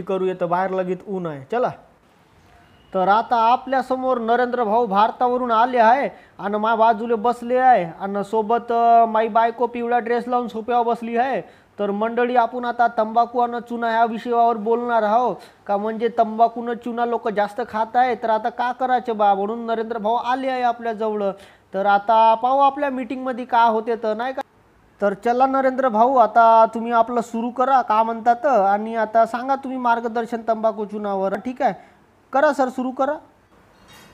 करू येतं बाहेर लगेच ऊन आहे चला तर आता आपल्यासमोर नरेंद्र भाऊ भारतावरून आले आहे आणि मा बाजूला बसले आहे आणि सोबत माई बायको पिवळा ड्रेस लावून सोप्यावर बसली आहे तर मंडळी आपण आता तंबाखू आणि चुना या विषयावर बोलणार आहो का म्हणजे न चुना लोक जास्त खात आहे तर आता का करायचे बा म्हणून नरेंद्र भाऊ आले आहे आपल्याजवळ तर आता पाहू आपल्या मीटिंगमध्ये का होते तर नाही का तर चला नरेंद्र भाऊ आता तुम्ही आपलं सुरू करा का म्हणतात आणि आता सांगा तुम्ही मार्गदर्शन तंबाखू चुनावर ठीक आहे करा सर सुरू करा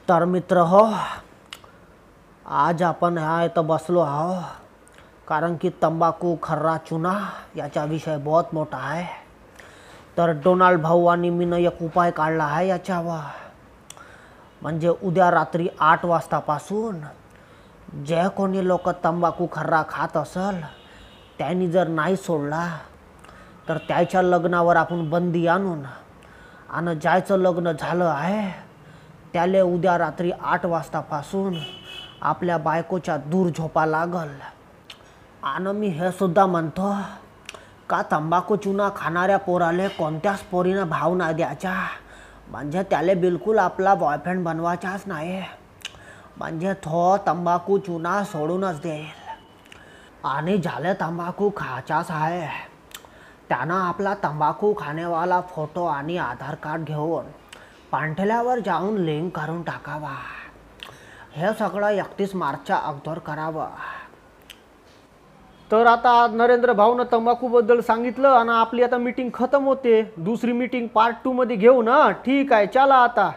तर मित्र हो आज आपण ह्या इथं बसलो आहो कारण की तंबाखू खर्रा चुना याचा विषय बहुत मोठा आहे तर डोनाल्ड भाऊ आणि मीनं एक उपाय काढला आहे याच्यावर म्हणजे उद्या रात्री आठ वाजतापासून जे कोणी लोक तंबाखू खर्रा खात असल त्यांनी जर नाही सोडला तर त्याच्या लग्नावर आपण बंदी आणून आणि ज्याचं लग्न झालं आहे त्याले उद्या रात्री आठ वाजतापासून आपल्या बायकोच्या दूर झोपा लागल आणि मी हे सुद्धा म्हणतो का तंबाखू चुना खाणाऱ्या पोराले कोणत्याच पोरीनं भाव ना द्यायचा म्हणजे त्याला बिलकुल आपला बॉयफ्रेंड बनवायचाच नाही म्हणजे तो तंबाखू चुना सोडूनच देईल आणि झाले तंबाखू खाचाच आहे त्यानं आपला तंबाखू खाणेवाला फोटो आणि आधार कार्ड घेऊन पांठल्यावर जाऊन लिंक करून टाकावा हे सगळं एकतीस मार्चच्या अगोदर करावं तर आता नरेंद्र भाऊनं तंबाखूबद्दल सांगितलं आणि आपली आता मीटिंग खतम होते दुसरी मीटिंग पार्ट टूमध्ये घेऊ ना ठीक आहे चला आता